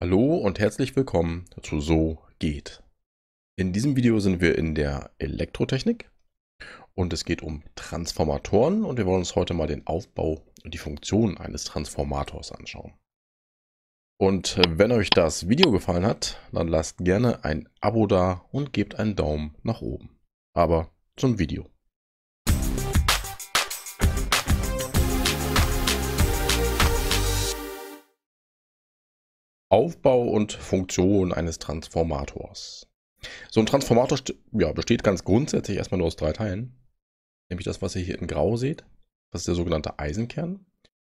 Hallo und herzlich willkommen zu So geht. In diesem Video sind wir in der Elektrotechnik und es geht um Transformatoren und wir wollen uns heute mal den Aufbau und die Funktion eines Transformators anschauen. Und äh, wenn euch das Video gefallen hat, dann lasst gerne ein Abo da und gebt einen Daumen nach oben. Aber zum Video. Aufbau und Funktion eines Transformators. So ein Transformator ja, besteht ganz grundsätzlich erstmal nur aus drei Teilen. Nämlich das, was ihr hier in Grau seht. Das ist der sogenannte Eisenkern.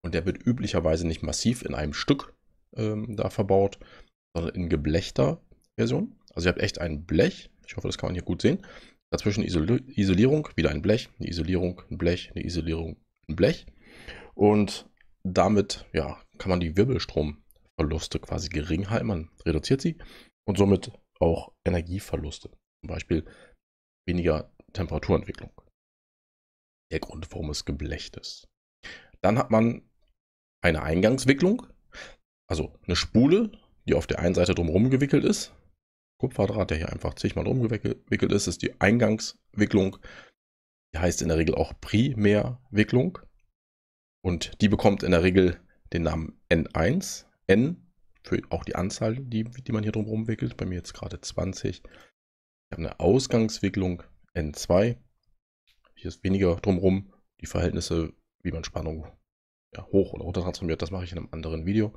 Und der wird üblicherweise nicht massiv in einem Stück ähm, da verbaut, sondern in geblechter Version. Also ihr habt echt ein Blech. Ich hoffe, das kann man hier gut sehen. Dazwischen Isol Isolierung, wieder ein Blech, eine Isolierung, ein Blech, eine Isolierung, ein Blech. Und damit ja, kann man die Wirbelstrom Verluste quasi gering halten. Man reduziert sie und somit auch Energieverluste. Zum Beispiel weniger Temperaturentwicklung. Der Grund, warum es Geblecht ist. Dann hat man eine Eingangswicklung, also eine Spule, die auf der einen Seite drumherum gewickelt ist. Kupferdraht, der hier einfach zigmal rumgewickelt ist, ist die Eingangswicklung. Die heißt in der Regel auch Primärwicklung. Und die bekommt in der Regel den Namen N1 n für auch die Anzahl, die, die man hier drumherum wickelt. Bei mir jetzt gerade 20. Ich habe eine Ausgangswicklung n2. Hier ist weniger drumherum. Die Verhältnisse, wie man Spannung ja, hoch oder runter transformiert, das mache ich in einem anderen Video.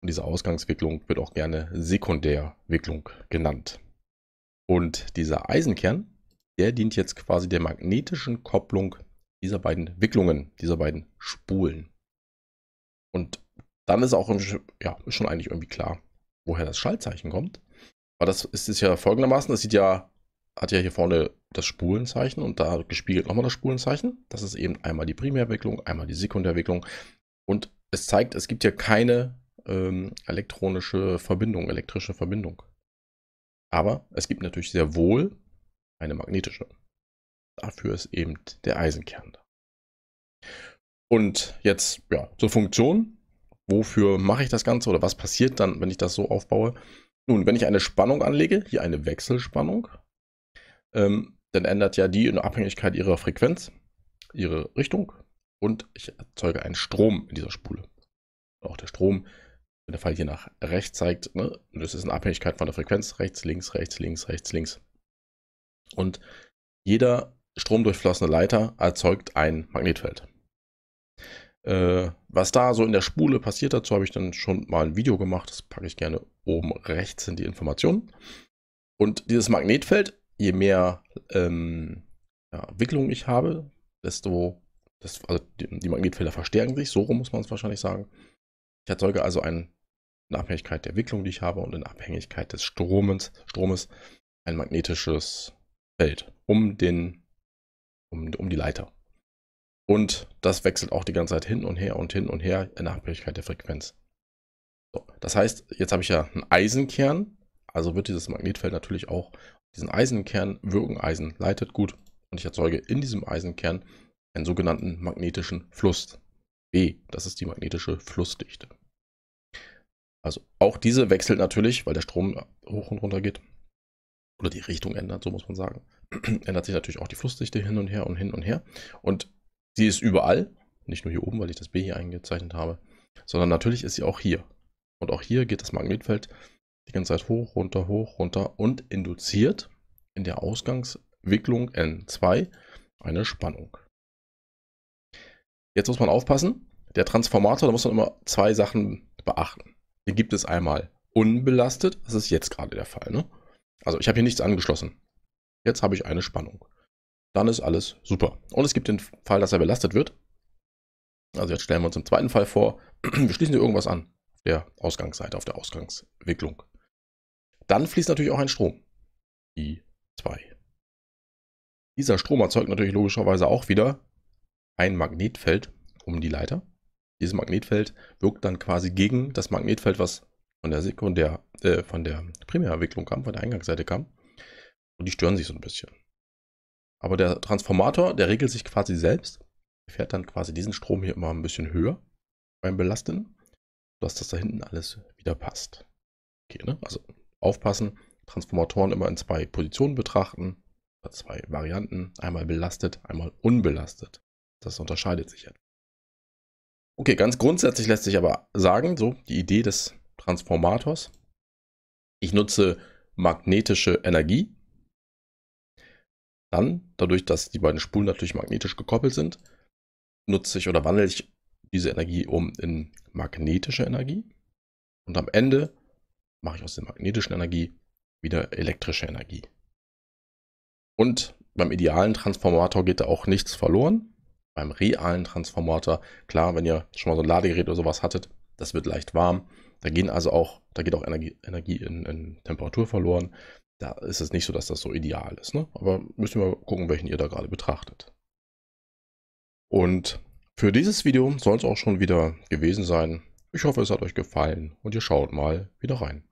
Und diese Ausgangswicklung wird auch gerne Sekundärwicklung genannt. Und dieser Eisenkern, der dient jetzt quasi der magnetischen Kopplung dieser beiden Wicklungen, dieser beiden Spulen. Und dann ist auch ja, schon eigentlich irgendwie klar, woher das Schaltzeichen kommt. Aber das ist es ja folgendermaßen, das sieht ja, hat ja hier vorne das Spulenzeichen und da gespiegelt nochmal das Spulenzeichen. Das ist eben einmal die Primärwicklung, einmal die Sekundärwicklung. Und es zeigt, es gibt ja keine ähm, elektronische Verbindung, elektrische Verbindung. Aber es gibt natürlich sehr wohl eine magnetische. Dafür ist eben der Eisenkern da. Und jetzt ja, zur Funktion wofür mache ich das Ganze oder was passiert dann, wenn ich das so aufbaue? Nun, wenn ich eine Spannung anlege, hier eine Wechselspannung, ähm, dann ändert ja die in Abhängigkeit ihrer Frequenz, ihre Richtung und ich erzeuge einen Strom in dieser Spule. Auch der Strom, wenn der Fall hier nach rechts zeigt, ne, das ist in Abhängigkeit von der Frequenz, rechts, links, rechts, links, rechts, links. Und jeder stromdurchflossene Leiter erzeugt ein Magnetfeld. Äh, was da so in der Spule passiert, dazu habe ich dann schon mal ein Video gemacht. Das packe ich gerne oben rechts in die Informationen. Und dieses Magnetfeld, je mehr ähm, ja, Wicklung ich habe, desto, das, also die, die, Magnetfelder verstärken sich, so rum muss man es wahrscheinlich sagen. Ich erzeuge also ein, in Abhängigkeit der Wicklung, die ich habe und in Abhängigkeit des Stromes, Stromes ein magnetisches Feld um, den, um, um die Leiter. Und das wechselt auch die ganze Zeit hin und her und hin und her in Abhängigkeit der Frequenz. So, das heißt, jetzt habe ich ja einen Eisenkern, also wird dieses Magnetfeld natürlich auch diesen Eisenkern wirken. Eisen leitet gut und ich erzeuge in diesem Eisenkern einen sogenannten magnetischen Fluss. B, das ist die magnetische Flussdichte. Also auch diese wechselt natürlich, weil der Strom hoch und runter geht oder die Richtung ändert, so muss man sagen, ändert sich natürlich auch die Flussdichte hin und her und hin und her. Und Sie ist überall, nicht nur hier oben, weil ich das B hier eingezeichnet habe, sondern natürlich ist sie auch hier. Und auch hier geht das Magnetfeld die ganze Zeit hoch, runter, hoch, runter und induziert in der Ausgangswicklung N2 eine Spannung. Jetzt muss man aufpassen, der Transformator, da muss man immer zwei Sachen beachten. Den gibt es einmal unbelastet, das ist jetzt gerade der Fall. Ne? Also ich habe hier nichts angeschlossen. Jetzt habe ich eine Spannung dann ist alles super. Und es gibt den Fall, dass er belastet wird. Also jetzt stellen wir uns im zweiten Fall vor, wir schließen hier irgendwas an auf der Ausgangsseite, auf der Ausgangswicklung. Dann fließt natürlich auch ein Strom. I2. Dieser Strom erzeugt natürlich logischerweise auch wieder ein Magnetfeld um die Leiter. Dieses Magnetfeld wirkt dann quasi gegen das Magnetfeld, was von der Sekundär, äh, von der Primärwicklung kam, von der Eingangsseite kam. Und die stören sich so ein bisschen. Aber der Transformator, der regelt sich quasi selbst. Er fährt dann quasi diesen Strom hier immer ein bisschen höher beim Belasten, sodass das da hinten alles wieder passt. Okay, ne? Also aufpassen, Transformatoren immer in zwei Positionen betrachten, zwei Varianten, einmal belastet, einmal unbelastet. Das unterscheidet sich etwas. Okay, ganz grundsätzlich lässt sich aber sagen, so die Idee des Transformators. Ich nutze magnetische Energie, dann, dadurch, dass die beiden Spulen natürlich magnetisch gekoppelt sind, nutze ich oder wandle ich diese Energie um in magnetische Energie. Und am Ende mache ich aus der magnetischen Energie wieder elektrische Energie. Und beim idealen Transformator geht da auch nichts verloren. Beim realen Transformator, klar, wenn ihr schon mal so ein Ladegerät oder sowas hattet, das wird leicht warm. Da gehen also auch, da geht auch Energie, Energie in, in Temperatur verloren da ist es nicht so, dass das so ideal ist. Ne? Aber müssen wir gucken, welchen ihr da gerade betrachtet. Und für dieses Video soll es auch schon wieder gewesen sein. Ich hoffe, es hat euch gefallen und ihr schaut mal wieder rein.